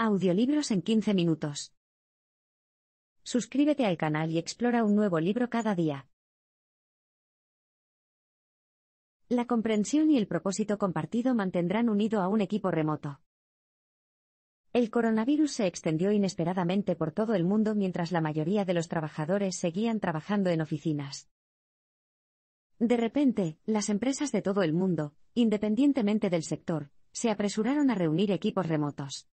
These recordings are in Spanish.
Audiolibros en 15 minutos. Suscríbete al canal y explora un nuevo libro cada día. La comprensión y el propósito compartido mantendrán unido a un equipo remoto. El coronavirus se extendió inesperadamente por todo el mundo mientras la mayoría de los trabajadores seguían trabajando en oficinas. De repente, las empresas de todo el mundo, independientemente del sector, se apresuraron a reunir equipos remotos.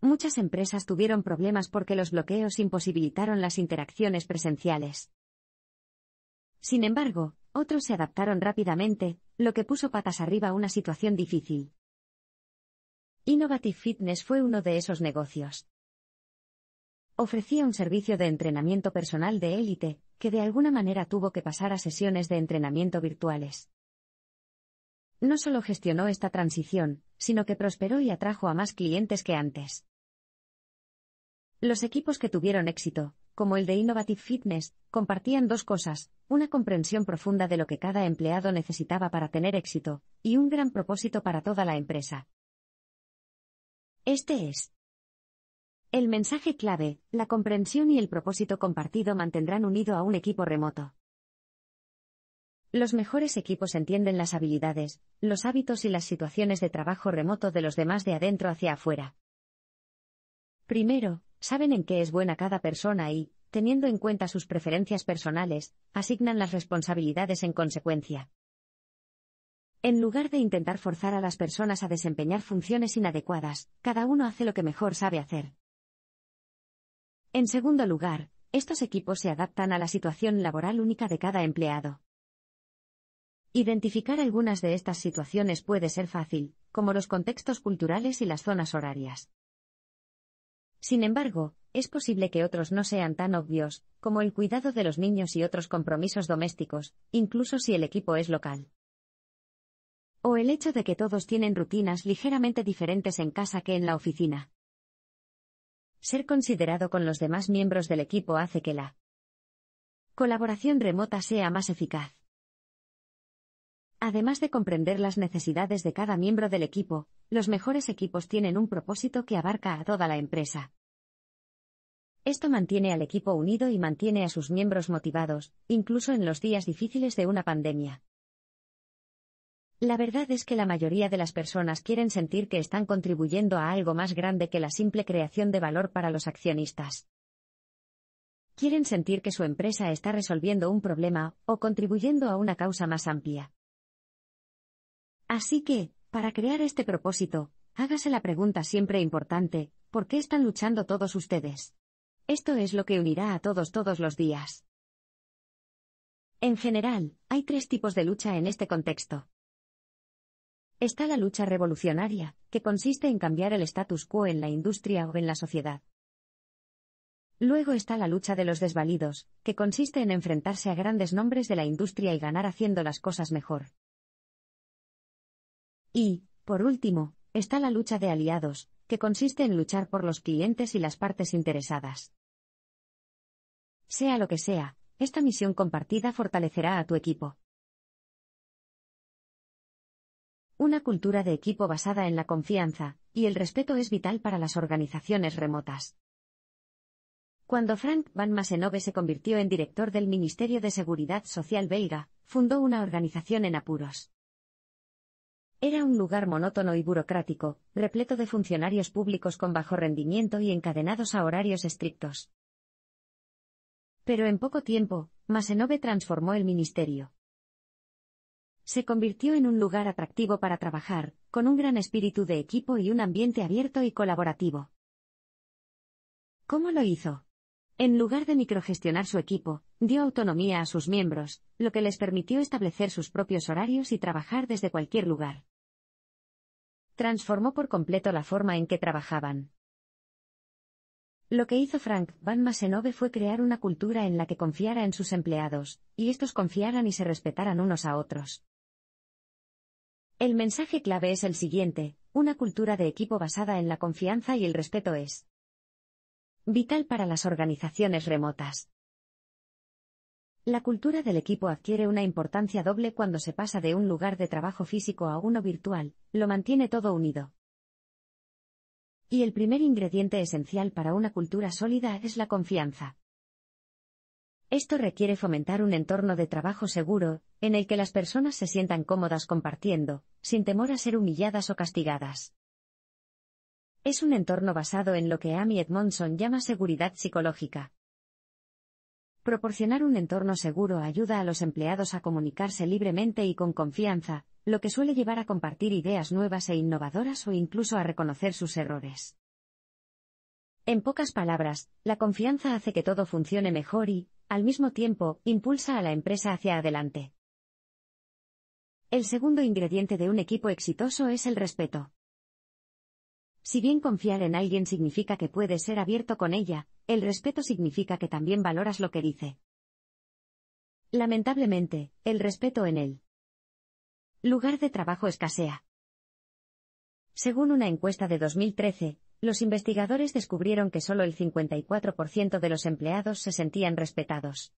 Muchas empresas tuvieron problemas porque los bloqueos imposibilitaron las interacciones presenciales. Sin embargo, otros se adaptaron rápidamente, lo que puso patas arriba una situación difícil. Innovative Fitness fue uno de esos negocios. Ofrecía un servicio de entrenamiento personal de élite, que de alguna manera tuvo que pasar a sesiones de entrenamiento virtuales. No solo gestionó esta transición, sino que prosperó y atrajo a más clientes que antes. Los equipos que tuvieron éxito, como el de Innovative Fitness, compartían dos cosas, una comprensión profunda de lo que cada empleado necesitaba para tener éxito, y un gran propósito para toda la empresa. Este es el mensaje clave, la comprensión y el propósito compartido mantendrán unido a un equipo remoto. Los mejores equipos entienden las habilidades, los hábitos y las situaciones de trabajo remoto de los demás de adentro hacia afuera. Primero, saben en qué es buena cada persona y, teniendo en cuenta sus preferencias personales, asignan las responsabilidades en consecuencia. En lugar de intentar forzar a las personas a desempeñar funciones inadecuadas, cada uno hace lo que mejor sabe hacer. En segundo lugar, estos equipos se adaptan a la situación laboral única de cada empleado. Identificar algunas de estas situaciones puede ser fácil, como los contextos culturales y las zonas horarias. Sin embargo, es posible que otros no sean tan obvios, como el cuidado de los niños y otros compromisos domésticos, incluso si el equipo es local. O el hecho de que todos tienen rutinas ligeramente diferentes en casa que en la oficina. Ser considerado con los demás miembros del equipo hace que la colaboración remota sea más eficaz. Además de comprender las necesidades de cada miembro del equipo, los mejores equipos tienen un propósito que abarca a toda la empresa. Esto mantiene al equipo unido y mantiene a sus miembros motivados, incluso en los días difíciles de una pandemia. La verdad es que la mayoría de las personas quieren sentir que están contribuyendo a algo más grande que la simple creación de valor para los accionistas. Quieren sentir que su empresa está resolviendo un problema o contribuyendo a una causa más amplia. Así que, para crear este propósito, hágase la pregunta siempre importante, ¿por qué están luchando todos ustedes? Esto es lo que unirá a todos todos los días. En general, hay tres tipos de lucha en este contexto. Está la lucha revolucionaria, que consiste en cambiar el status quo en la industria o en la sociedad. Luego está la lucha de los desvalidos, que consiste en enfrentarse a grandes nombres de la industria y ganar haciendo las cosas mejor. Y, por último, está la lucha de aliados, que consiste en luchar por los clientes y las partes interesadas. Sea lo que sea, esta misión compartida fortalecerá a tu equipo. Una cultura de equipo basada en la confianza y el respeto es vital para las organizaciones remotas. Cuando Frank Van Massenove se convirtió en director del Ministerio de Seguridad Social belga, fundó una organización en apuros. Era un lugar monótono y burocrático, repleto de funcionarios públicos con bajo rendimiento y encadenados a horarios estrictos. Pero en poco tiempo, Masenove transformó el ministerio. Se convirtió en un lugar atractivo para trabajar, con un gran espíritu de equipo y un ambiente abierto y colaborativo. ¿Cómo lo hizo? En lugar de microgestionar su equipo, dio autonomía a sus miembros, lo que les permitió establecer sus propios horarios y trabajar desde cualquier lugar. Transformó por completo la forma en que trabajaban. Lo que hizo Frank Van Masenove fue crear una cultura en la que confiara en sus empleados, y estos confiaran y se respetaran unos a otros. El mensaje clave es el siguiente, una cultura de equipo basada en la confianza y el respeto es vital para las organizaciones remotas. La cultura del equipo adquiere una importancia doble cuando se pasa de un lugar de trabajo físico a uno virtual, lo mantiene todo unido. Y el primer ingrediente esencial para una cultura sólida es la confianza. Esto requiere fomentar un entorno de trabajo seguro, en el que las personas se sientan cómodas compartiendo, sin temor a ser humilladas o castigadas. Es un entorno basado en lo que Amy Edmondson llama seguridad psicológica, Proporcionar un entorno seguro ayuda a los empleados a comunicarse libremente y con confianza, lo que suele llevar a compartir ideas nuevas e innovadoras o incluso a reconocer sus errores. En pocas palabras, la confianza hace que todo funcione mejor y, al mismo tiempo, impulsa a la empresa hacia adelante. El segundo ingrediente de un equipo exitoso es el respeto. Si bien confiar en alguien significa que puedes ser abierto con ella, el respeto significa que también valoras lo que dice. Lamentablemente, el respeto en el lugar de trabajo escasea. Según una encuesta de 2013, los investigadores descubrieron que solo el 54% de los empleados se sentían respetados.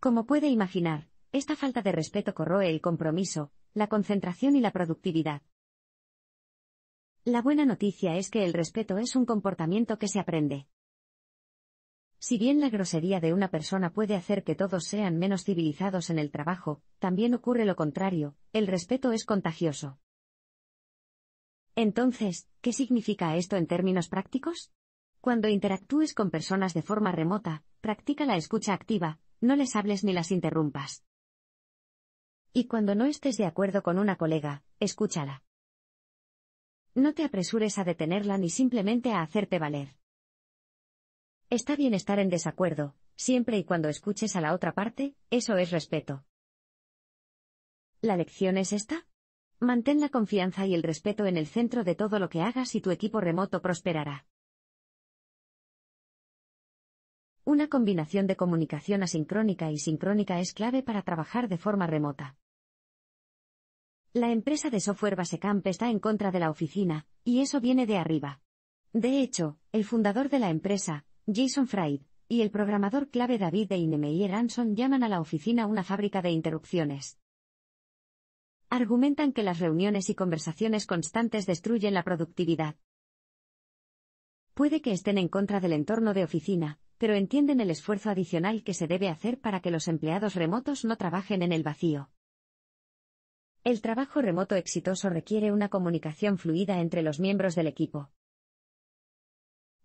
Como puede imaginar, esta falta de respeto corroe el compromiso, la concentración y la productividad. La buena noticia es que el respeto es un comportamiento que se aprende. Si bien la grosería de una persona puede hacer que todos sean menos civilizados en el trabajo, también ocurre lo contrario, el respeto es contagioso. Entonces, ¿qué significa esto en términos prácticos? Cuando interactúes con personas de forma remota, practica la escucha activa, no les hables ni las interrumpas. Y cuando no estés de acuerdo con una colega, escúchala. No te apresures a detenerla ni simplemente a hacerte valer. Está bien estar en desacuerdo, siempre y cuando escuches a la otra parte, eso es respeto. ¿La lección es esta? Mantén la confianza y el respeto en el centro de todo lo que hagas y tu equipo remoto prosperará. Una combinación de comunicación asincrónica y sincrónica es clave para trabajar de forma remota. La empresa de software Basecamp está en contra de la oficina, y eso viene de arriba. De hecho, el fundador de la empresa, Jason Fried, y el programador clave David e Inemeyer Anson llaman a la oficina una fábrica de interrupciones. Argumentan que las reuniones y conversaciones constantes destruyen la productividad. Puede que estén en contra del entorno de oficina, pero entienden el esfuerzo adicional que se debe hacer para que los empleados remotos no trabajen en el vacío. El trabajo remoto exitoso requiere una comunicación fluida entre los miembros del equipo.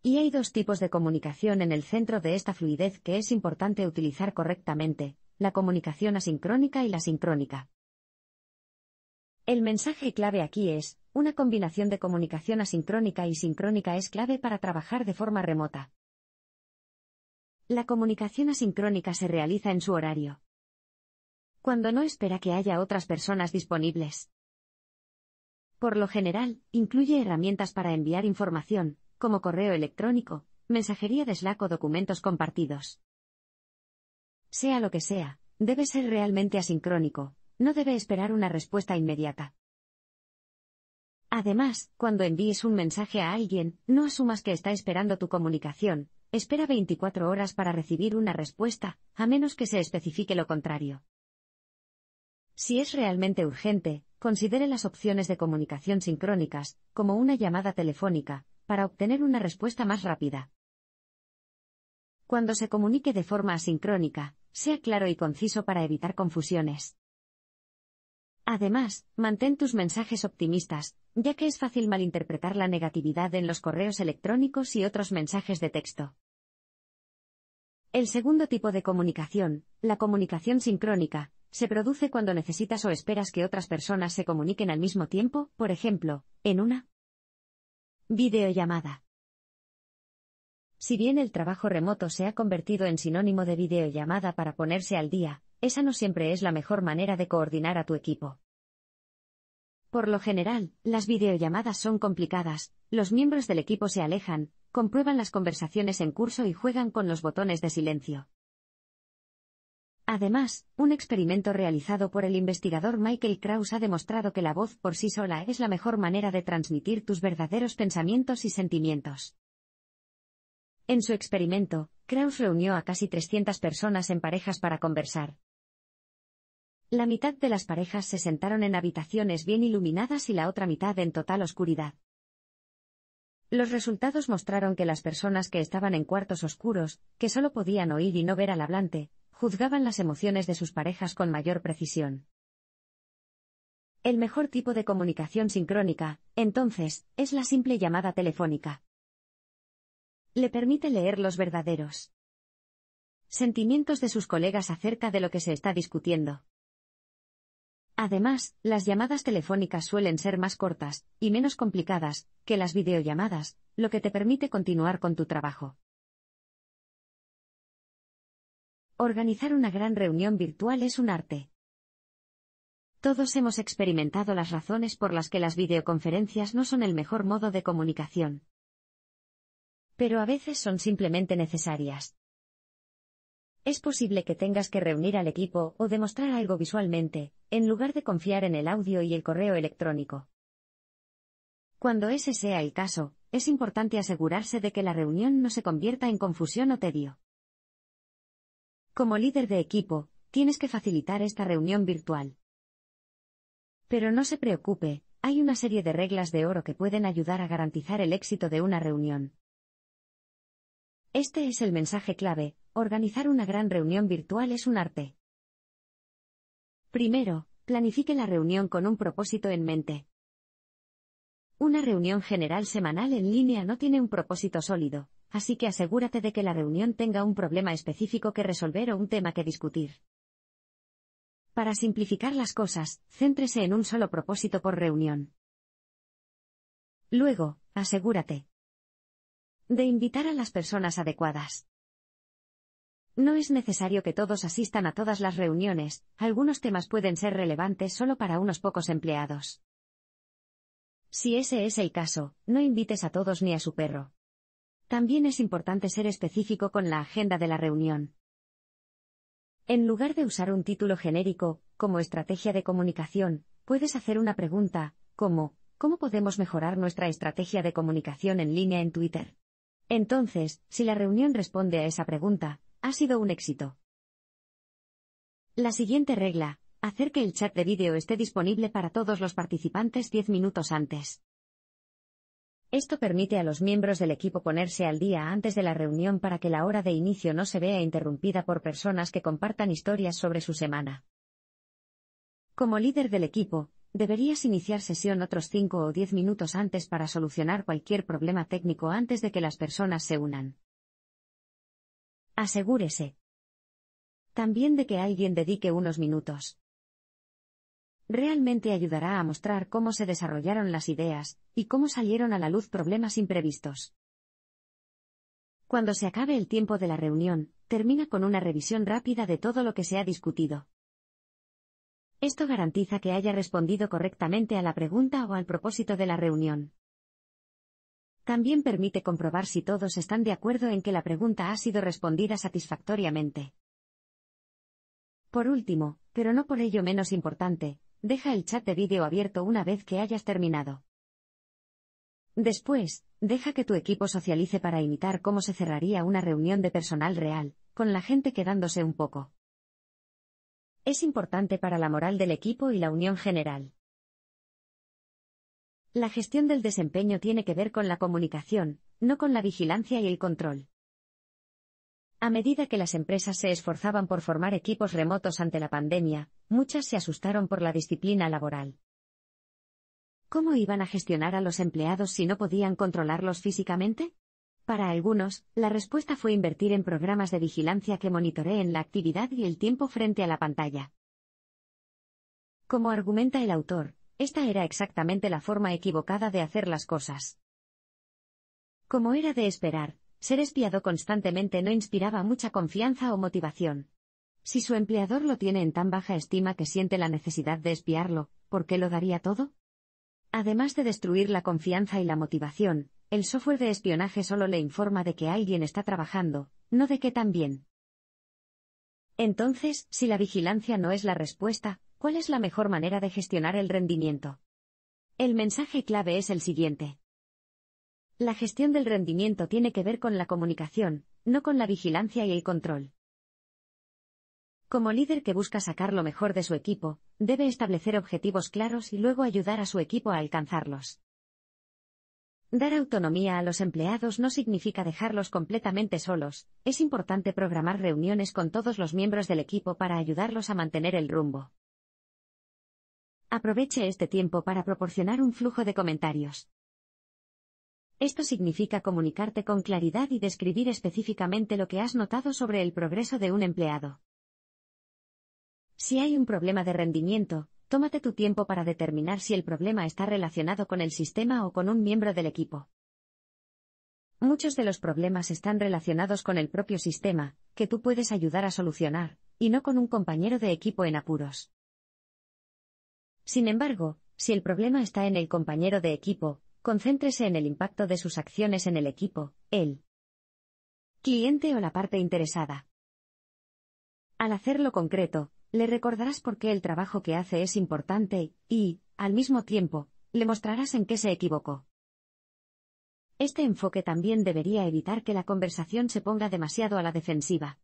Y hay dos tipos de comunicación en el centro de esta fluidez que es importante utilizar correctamente, la comunicación asincrónica y la sincrónica. El mensaje clave aquí es, una combinación de comunicación asincrónica y sincrónica es clave para trabajar de forma remota. La comunicación asincrónica se realiza en su horario cuando no espera que haya otras personas disponibles. Por lo general, incluye herramientas para enviar información, como correo electrónico, mensajería de Slack o documentos compartidos. Sea lo que sea, debe ser realmente asincrónico, no debe esperar una respuesta inmediata. Además, cuando envíes un mensaje a alguien, no asumas que está esperando tu comunicación, espera 24 horas para recibir una respuesta, a menos que se especifique lo contrario. Si es realmente urgente, considere las opciones de comunicación sincrónicas, como una llamada telefónica, para obtener una respuesta más rápida. Cuando se comunique de forma asincrónica, sea claro y conciso para evitar confusiones. Además, mantén tus mensajes optimistas, ya que es fácil malinterpretar la negatividad en los correos electrónicos y otros mensajes de texto. El segundo tipo de comunicación, la comunicación sincrónica, se produce cuando necesitas o esperas que otras personas se comuniquen al mismo tiempo, por ejemplo, en una videollamada. Si bien el trabajo remoto se ha convertido en sinónimo de videollamada para ponerse al día, esa no siempre es la mejor manera de coordinar a tu equipo. Por lo general, las videollamadas son complicadas, los miembros del equipo se alejan, comprueban las conversaciones en curso y juegan con los botones de silencio. Además, un experimento realizado por el investigador Michael Krauss ha demostrado que la voz por sí sola es la mejor manera de transmitir tus verdaderos pensamientos y sentimientos. En su experimento, Krauss reunió a casi 300 personas en parejas para conversar. La mitad de las parejas se sentaron en habitaciones bien iluminadas y la otra mitad en total oscuridad. Los resultados mostraron que las personas que estaban en cuartos oscuros, que solo podían oír y no ver al hablante, juzgaban las emociones de sus parejas con mayor precisión. El mejor tipo de comunicación sincrónica, entonces, es la simple llamada telefónica. Le permite leer los verdaderos sentimientos de sus colegas acerca de lo que se está discutiendo. Además, las llamadas telefónicas suelen ser más cortas y menos complicadas que las videollamadas, lo que te permite continuar con tu trabajo. Organizar una gran reunión virtual es un arte. Todos hemos experimentado las razones por las que las videoconferencias no son el mejor modo de comunicación. Pero a veces son simplemente necesarias. Es posible que tengas que reunir al equipo o demostrar algo visualmente, en lugar de confiar en el audio y el correo electrónico. Cuando ese sea el caso, es importante asegurarse de que la reunión no se convierta en confusión o tedio. Como líder de equipo, tienes que facilitar esta reunión virtual. Pero no se preocupe, hay una serie de reglas de oro que pueden ayudar a garantizar el éxito de una reunión. Este es el mensaje clave, Organizar una gran reunión virtual es un arte. Primero, planifique la reunión con un propósito en mente. Una reunión general semanal en línea no tiene un propósito sólido, así que asegúrate de que la reunión tenga un problema específico que resolver o un tema que discutir. Para simplificar las cosas, céntrese en un solo propósito por reunión. Luego, asegúrate de invitar a las personas adecuadas. No es necesario que todos asistan a todas las reuniones, algunos temas pueden ser relevantes solo para unos pocos empleados. Si ese es el caso, no invites a todos ni a su perro. También es importante ser específico con la agenda de la reunión. En lugar de usar un título genérico, como estrategia de comunicación, puedes hacer una pregunta, como, ¿cómo podemos mejorar nuestra estrategia de comunicación en línea en Twitter? Entonces, si la reunión responde a esa pregunta, ha sido un éxito. La siguiente regla, hacer que el chat de vídeo esté disponible para todos los participantes 10 minutos antes. Esto permite a los miembros del equipo ponerse al día antes de la reunión para que la hora de inicio no se vea interrumpida por personas que compartan historias sobre su semana. Como líder del equipo, deberías iniciar sesión otros 5 o 10 minutos antes para solucionar cualquier problema técnico antes de que las personas se unan. Asegúrese. También de que alguien dedique unos minutos. Realmente ayudará a mostrar cómo se desarrollaron las ideas, y cómo salieron a la luz problemas imprevistos. Cuando se acabe el tiempo de la reunión, termina con una revisión rápida de todo lo que se ha discutido. Esto garantiza que haya respondido correctamente a la pregunta o al propósito de la reunión. También permite comprobar si todos están de acuerdo en que la pregunta ha sido respondida satisfactoriamente. Por último, pero no por ello menos importante, deja el chat de vídeo abierto una vez que hayas terminado. Después, deja que tu equipo socialice para imitar cómo se cerraría una reunión de personal real, con la gente quedándose un poco. Es importante para la moral del equipo y la unión general. La gestión del desempeño tiene que ver con la comunicación, no con la vigilancia y el control. A medida que las empresas se esforzaban por formar equipos remotos ante la pandemia, muchas se asustaron por la disciplina laboral. ¿Cómo iban a gestionar a los empleados si no podían controlarlos físicamente? Para algunos, la respuesta fue invertir en programas de vigilancia que monitoreen la actividad y el tiempo frente a la pantalla. Como argumenta el autor, esta era exactamente la forma equivocada de hacer las cosas. Como era de esperar, ser espiado constantemente no inspiraba mucha confianza o motivación. Si su empleador lo tiene en tan baja estima que siente la necesidad de espiarlo, ¿por qué lo daría todo? Además de destruir la confianza y la motivación, el software de espionaje solo le informa de que alguien está trabajando, no de que también. Entonces, si la vigilancia no es la respuesta, ¿Cuál es la mejor manera de gestionar el rendimiento? El mensaje clave es el siguiente. La gestión del rendimiento tiene que ver con la comunicación, no con la vigilancia y el control. Como líder que busca sacar lo mejor de su equipo, debe establecer objetivos claros y luego ayudar a su equipo a alcanzarlos. Dar autonomía a los empleados no significa dejarlos completamente solos, es importante programar reuniones con todos los miembros del equipo para ayudarlos a mantener el rumbo. Aproveche este tiempo para proporcionar un flujo de comentarios. Esto significa comunicarte con claridad y describir específicamente lo que has notado sobre el progreso de un empleado. Si hay un problema de rendimiento, tómate tu tiempo para determinar si el problema está relacionado con el sistema o con un miembro del equipo. Muchos de los problemas están relacionados con el propio sistema, que tú puedes ayudar a solucionar, y no con un compañero de equipo en apuros. Sin embargo, si el problema está en el compañero de equipo, concéntrese en el impacto de sus acciones en el equipo, el cliente o la parte interesada. Al hacerlo concreto, le recordarás por qué el trabajo que hace es importante y, al mismo tiempo, le mostrarás en qué se equivocó. Este enfoque también debería evitar que la conversación se ponga demasiado a la defensiva.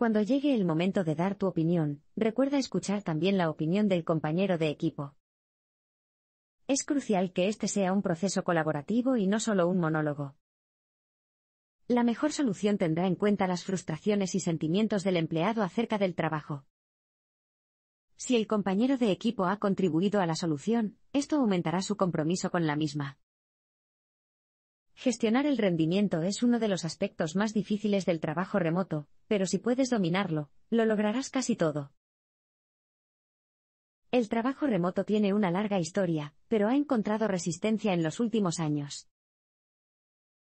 Cuando llegue el momento de dar tu opinión, recuerda escuchar también la opinión del compañero de equipo. Es crucial que este sea un proceso colaborativo y no solo un monólogo. La mejor solución tendrá en cuenta las frustraciones y sentimientos del empleado acerca del trabajo. Si el compañero de equipo ha contribuido a la solución, esto aumentará su compromiso con la misma. Gestionar el rendimiento es uno de los aspectos más difíciles del trabajo remoto, pero si puedes dominarlo, lo lograrás casi todo. El trabajo remoto tiene una larga historia, pero ha encontrado resistencia en los últimos años.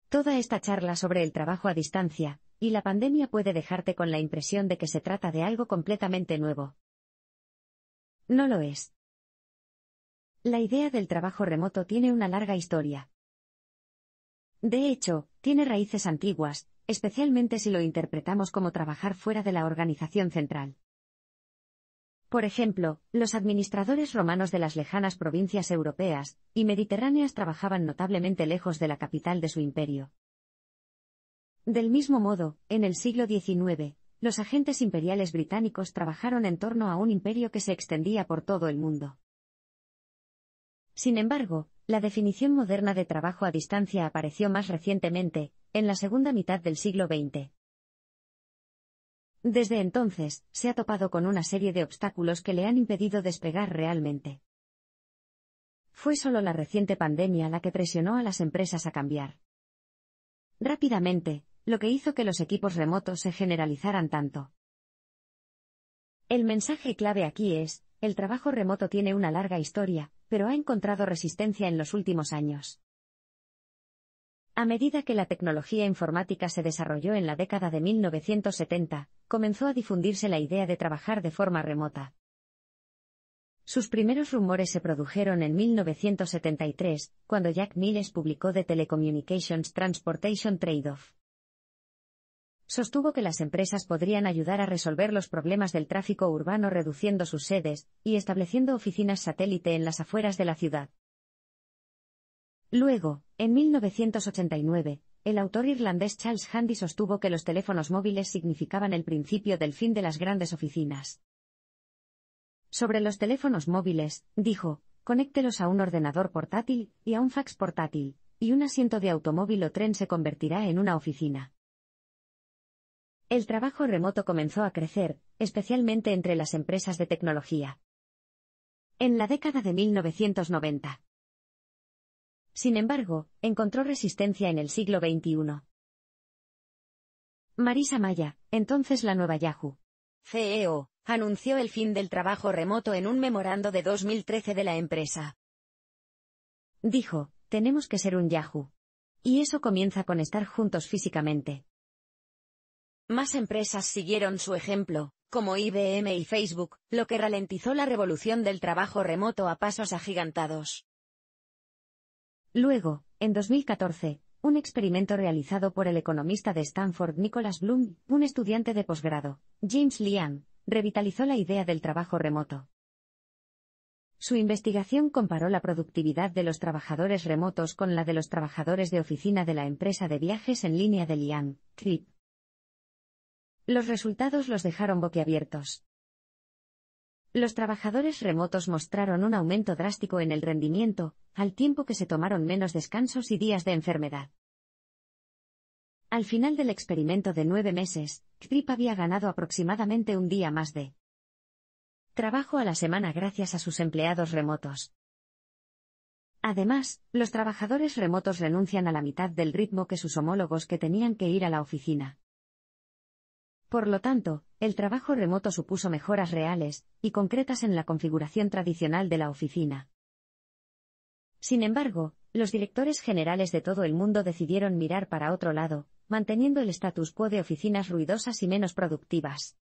Toda esta charla sobre el trabajo a distancia, y la pandemia puede dejarte con la impresión de que se trata de algo completamente nuevo. No lo es. La idea del trabajo remoto tiene una larga historia. De hecho, tiene raíces antiguas, especialmente si lo interpretamos como trabajar fuera de la organización central. Por ejemplo, los administradores romanos de las lejanas provincias europeas y mediterráneas trabajaban notablemente lejos de la capital de su imperio. Del mismo modo, en el siglo XIX, los agentes imperiales británicos trabajaron en torno a un imperio que se extendía por todo el mundo. Sin embargo, la definición moderna de trabajo a distancia apareció más recientemente, en la segunda mitad del siglo XX. Desde entonces, se ha topado con una serie de obstáculos que le han impedido despegar realmente. Fue solo la reciente pandemia la que presionó a las empresas a cambiar. Rápidamente, lo que hizo que los equipos remotos se generalizaran tanto. El mensaje clave aquí es, el trabajo remoto tiene una larga historia, pero ha encontrado resistencia en los últimos años. A medida que la tecnología informática se desarrolló en la década de 1970, comenzó a difundirse la idea de trabajar de forma remota. Sus primeros rumores se produjeron en 1973, cuando Jack Miles publicó The Telecommunications Transportation Trade-off. Sostuvo que las empresas podrían ayudar a resolver los problemas del tráfico urbano reduciendo sus sedes y estableciendo oficinas satélite en las afueras de la ciudad. Luego, en 1989, el autor irlandés Charles Handy sostuvo que los teléfonos móviles significaban el principio del fin de las grandes oficinas. Sobre los teléfonos móviles, dijo, conéctelos a un ordenador portátil y a un fax portátil, y un asiento de automóvil o tren se convertirá en una oficina. El trabajo remoto comenzó a crecer, especialmente entre las empresas de tecnología. En la década de 1990, sin embargo, encontró resistencia en el siglo XXI. Marisa Maya, entonces la nueva Yahoo. CEO, anunció el fin del trabajo remoto en un memorando de 2013 de la empresa. Dijo, tenemos que ser un Yahoo. Y eso comienza con estar juntos físicamente. Más empresas siguieron su ejemplo, como IBM y Facebook, lo que ralentizó la revolución del trabajo remoto a pasos agigantados. Luego, en 2014, un experimento realizado por el economista de Stanford Nicholas Bloom, un estudiante de posgrado, James Liang, revitalizó la idea del trabajo remoto. Su investigación comparó la productividad de los trabajadores remotos con la de los trabajadores de oficina de la empresa de viajes en línea de Liang, CRIP. Los resultados los dejaron boquiabiertos. Los trabajadores remotos mostraron un aumento drástico en el rendimiento, al tiempo que se tomaron menos descansos y días de enfermedad. Al final del experimento de nueve meses, CRIP había ganado aproximadamente un día más de trabajo a la semana gracias a sus empleados remotos. Además, los trabajadores remotos renuncian a la mitad del ritmo que sus homólogos que tenían que ir a la oficina. Por lo tanto, el trabajo remoto supuso mejoras reales y concretas en la configuración tradicional de la oficina. Sin embargo, los directores generales de todo el mundo decidieron mirar para otro lado, manteniendo el status quo de oficinas ruidosas y menos productivas.